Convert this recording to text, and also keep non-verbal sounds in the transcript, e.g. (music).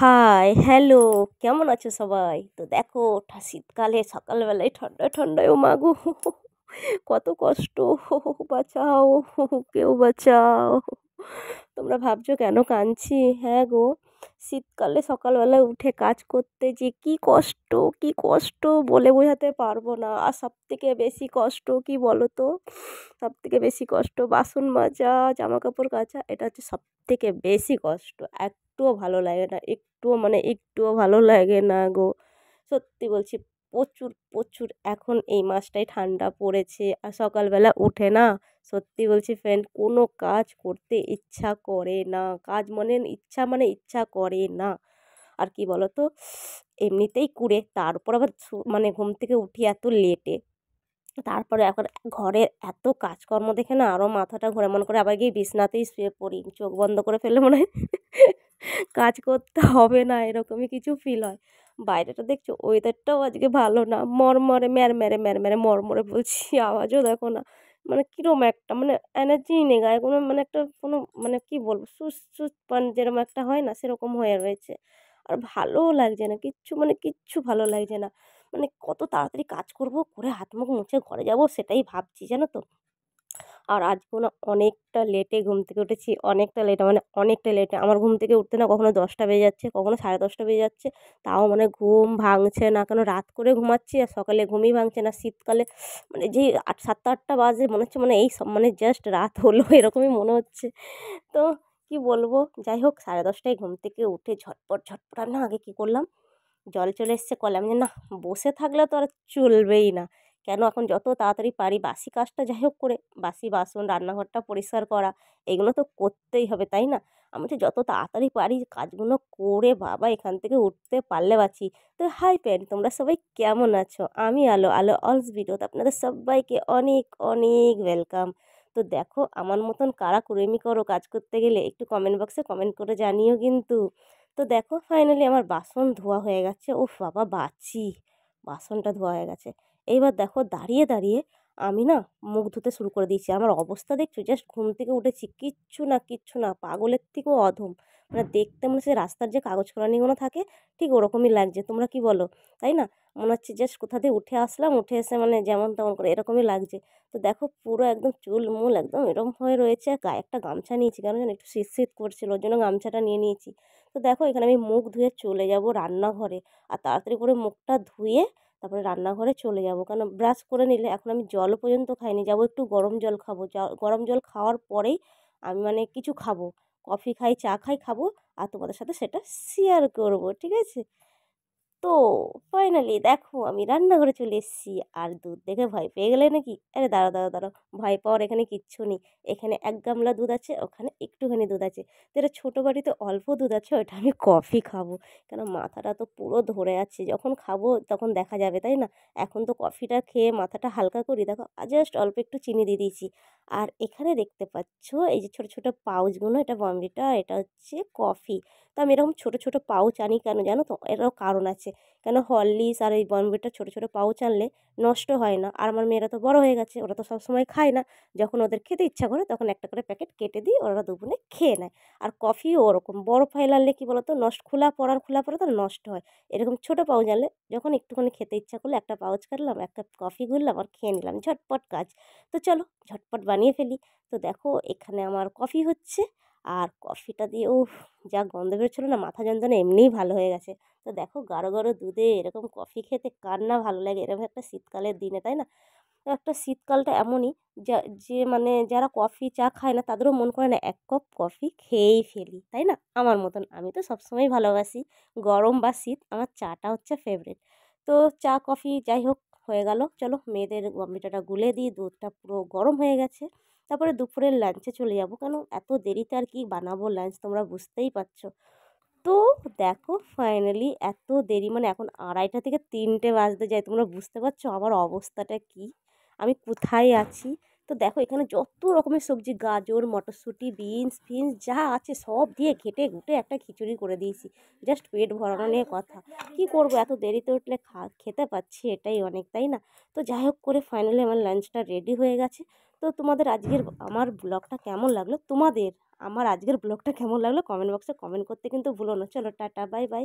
hi hello কেমন আছো সবাই তো দেখো শীতকালে সকালবেলায় ঠান্ডা ঠান্ডায় ও মাগো কত কষ্ট বাঁচাও কেউ বাঁচাও তোমরা ভাবছো কেন কাঁদছি হ্যাঁ গো শীতকালে সকালবেলায় উঠে কাজ করতে যে কী কষ্ট কী কষ্ট বলে বোঝাতে পারবো না আর সবথেকে বেশি কষ্ট কী বলো তো সব থেকে বেশি কষ্ট বাসন মাজা জামা কাপড় কাচা এটা হচ্ছে সবথেকে বেশি কষ্ট একটুও ভালো লাগে না একটুও মানে একটুও ভালো লাগে না গো সত্যি বলছি প্রচুর প্রচুর এখন এই মাসটাই ঠান্ডা পড়েছে আর সকালবেলা উঠে না সত্যি বলছি ফ্রেন্ড কোনো কাজ করতে ইচ্ছা করে না কাজ মানে ইচ্ছা মানে ইচ্ছা করে না আর কি বলতো এমনিতেই কুড়ে তারপর আবার মানে ঘুম থেকে উঠি এত লেটে তারপরে এখন ঘরের এত কাজকর্ম দেখে না আরও মাথাটা ঘোরা মনে করে আবার গিয়ে বিছনাতেই শুয়ে পড়ি চোখ বন্ধ করে ফেলে মনে হয় (laughs) কাজ করতে হবে না এরকমই কিছু ফিল হয় বাইরেটা দেখছো ওয়েদারটাও আজকে ভালো না মরমরে ম্যারম্যারে ম্যারম্যারে মরমরে বলছি আওয়াজও দেখো না মানে কীরম একটা মানে এনার্জিই নেই গায়ে কোনো মানে একটা কোনো মানে কি বলবো সুস সুস পান মানে যেরকম একটা হয় না সেরকম হয়ে রয়েছে আর ভালোও লাগছে না কিচ্ছু মানে কিচ্ছু ভালো লাগছে না মানে কত তাড়াতাড়ি কাজ করব করে হাত মুখ মুছে ঘরে যাব সেটাই ভাবছি জানো তো আর আজ না অনেকটা লেটে ঘুম থেকে উঠেছি অনেকটা লেটে মানে অনেকটা লেটে আমার ঘুম থেকে উঠতে না কখনো দশটা বেজে যাচ্ছে কখনো সাড়ে দশটা বেজে যাচ্ছে তাও মানে ঘুম ভাঙছে না কেন রাত করে ঘুমাচ্ছি আর সকালে ঘুমই ভাঙছে না শীতকালে মানে যে আট সাতটা আটটা বাজে মনে হচ্ছে মানে এই সব মানে জাস্ট রাত হলো (laughs) এরকমই মনে হচ্ছে তো কি বলবো যাই হোক সাড়ে দশটায় ঘুম থেকে উঠে ঝটপট ঝটপট আমি আগে কি করলাম জল চলে এসছে কলে আমি না বসে থাকলে তো আর চলবেই না কেন এখন যত তাড়াতাড়ি পারি বাসি কাজটা যাই হোক করে বাসি বাসন রান্নাঘরটা পরিষ্কার করা এগুলো তো করতেই হবে তাই না আমি তো যত তাড়াতাড়ি পারি কাজগুলো করে বাবা এখান থেকে উঠতে পারলে বাঁচি তো হাই প্যান্ট তোমরা সবাই কেমন আছো আমি আলো আলো অলস ভিডিওতে আপনাদের সবাইকে অনেক অনেক ওয়েলকাম তো দেখো আমার মতন কারা কুড়েমি করো কাজ করতে গেলে একটু কমেন্ট বক্সে কমেন্ট করে জানিও কিন্তু তো দেখো ফাইনালি আমার বাসন ধোয়া হয়ে গেছে ও বাবা বাঁচি বাসনটা ধোয়া হয়ে গেছে এইবার দেখো দাঁড়িয়ে দাঁড়িয়ে আমি না মুখ ধুতে শুরু করে দিয়েছি আমার অবস্থা দেখছো জাস্ট ঘুম থেকে উঠেছি কিচ্ছু না কিচ্ছু না পাগলের থেকেও অধম মানে দেখতে মনে হচ্ছে রাস্তার যে কাগজ করানিগুলো থাকে ঠিক ওরকমই লাগছে তোমরা কি বলো তাই না মনে হচ্ছে জাস্ট কোথা দিয়ে উঠে আসলাম উঠে এসে মানে যেমন তেমন করে এরকমই লাগছে তো দেখো পুরো একদম চুল মূল একদম এরকম হয়ে রয়েছে গায়ে একটা গামছা নিয়েছি জানো একটু শীত শীত করছিল ওর জন্য গামছাটা নিয়ে নিয়েছি তো দেখো এখানে আমি মুখ ধুয়ে চলে যাব রান্নাঘরে আর তাড়াতাড়ি করে মুখটা ধুয়ে তারপরে রান্নাঘরে চলে যাব কেন ব্রাশ করে নিলে এখন আমি জল পর্যন্ত খাইনি যাব একটু গরম জল খাবো গরম জল খাওয়ার পরেই আমি মানে কিছু খাবো কফি খাই চা খাই খাবো আর তোমাদের সাথে সেটা শেয়ার করব ঠিক আছে তো ফাইনালি দেখো আমি রান্নাঘরে চলে এসেছি আর দুধ দেখে ভয় পেয়ে গেলে নাকি আরে দাঁড়া দাঁড়া দাঁড়া ভয় পাওয়ার এখানে কিচ্ছু নেই এখানে এক গামলা দুধ আছে ওখানে একটুখানি দুধ আছে যেটা ছোটো বাড়িতে অল্প দুধ আছে ওইটা আমি কফি খাবো কেন মাথাটা তো পুরো ধরে আছে যখন খাবো তখন দেখা যাবে তাই না এখন তো কফিটা খেয়ে মাথাটা হালকা করি দেখো জাস্ট অল্প একটু চিনি দিয়ে দিয়েছি আর এখানে দেখতে পাচ্ছ এই যে ছোটো ছোটো পাউচগুলো এটা বম্বিটা এটা হচ্ছে কফি তো আমি এরকম ছোটো ছোটো পাউচ আনি কেন জানো তো এরও কারণ আছে কেন হরলিক্স আর এই বনবিটটা ছোটো ছোটো পাউচ আনলে নষ্ট হয় না আর আমার মেয়েরা তো বড় হয়ে গেছে ওরা তো সবসময় খায় না যখন ওদের খেতে ইচ্ছা করে তখন একটা করে প্যাকেট কেটে দিই ওরা দুপুরে খেয়ে নেয় আর কফিও ওরকম বড় ফাইল আনলে কী বলতো নষ্ট খোলা পড়ার খোলা পড়ে তো নষ্ট হয় এরকম ছোটো পাউচ আনলে যখন একটুখানি খেতে ইচ্ছা করলে একটা পাউচ কাটলাম এক কাপ কফি গুললাম আর খেয়ে নিলাম ঝটপট কাজ তো চলো ঝটপট বানিয়ে ফেলি তো দেখো এখানে আমার কফি হচ্ছে আর কফিটা দিয়ে ও যা গন্ধ বেরোচ্ছিলো না মাথা যন্ত্রণা এমনিই ভালো হয়ে গেছে তো দেখো গাঢ় গাঢ় দুধে এরকম কফি খেতে কার না ভালো লাগে এরকম একটা শীতকালের দিনে তাই না তো একটা শীতকালটা এমনই যা যে মানে যারা কফি চা খায় না তাদেরও মন করে না এক কপ কফি খেয়েই ফেলি তাই না আমার মতন আমি তো সবসময় ভালোবাসি গরম বা শীত আমার চাটা হচ্ছে ফেভারিট তো চা কফি যাই হোক হয়ে গেল চলো মেয়েদের গম্বিটাটা গুলে দিই দুধটা পুরো গরম হয়ে গেছে তারপরে দুপুরের লাঞ্চে চলে যাব কেন এত দেরিতে আর কি বানাবো লাঞ্চ তোমরা বুঝতেই পারছো তো দেখো ফাইনালি এত দেরি মানে এখন আড়াইটা থেকে তিনটে বাজতে যায় তোমরা বুঝতে পারছো আমার অবস্থাটা কি আমি কোথায় আছি তো দেখো এখানে যত রকমের সবজি গাজর মটরশুঁটি বিনস ফিনস যা আছে সব দিয়ে ঘেটে ঘুটে একটা খিচুড়ি করে দিয়েছি জাস্ট পেট ভরানো নিয়ে কথা কি করব এত দেরিতে উঠলে খা খেতে পাচ্ছি এটাই অনেক তাই না তো যাই হোক করে ফাইনালি আমার লাঞ্চটা রেডি হয়ে গেছে তো তোমাদের আজকের আমার ব্লগটা কেমন লাগলো তোমাদের আমার আজকের ব্লগটা কেমন লাগলো কমেন্ট বক্সে কমেন্ট করতে কিন্তু ভুলো না চলো টাটা বাই বাই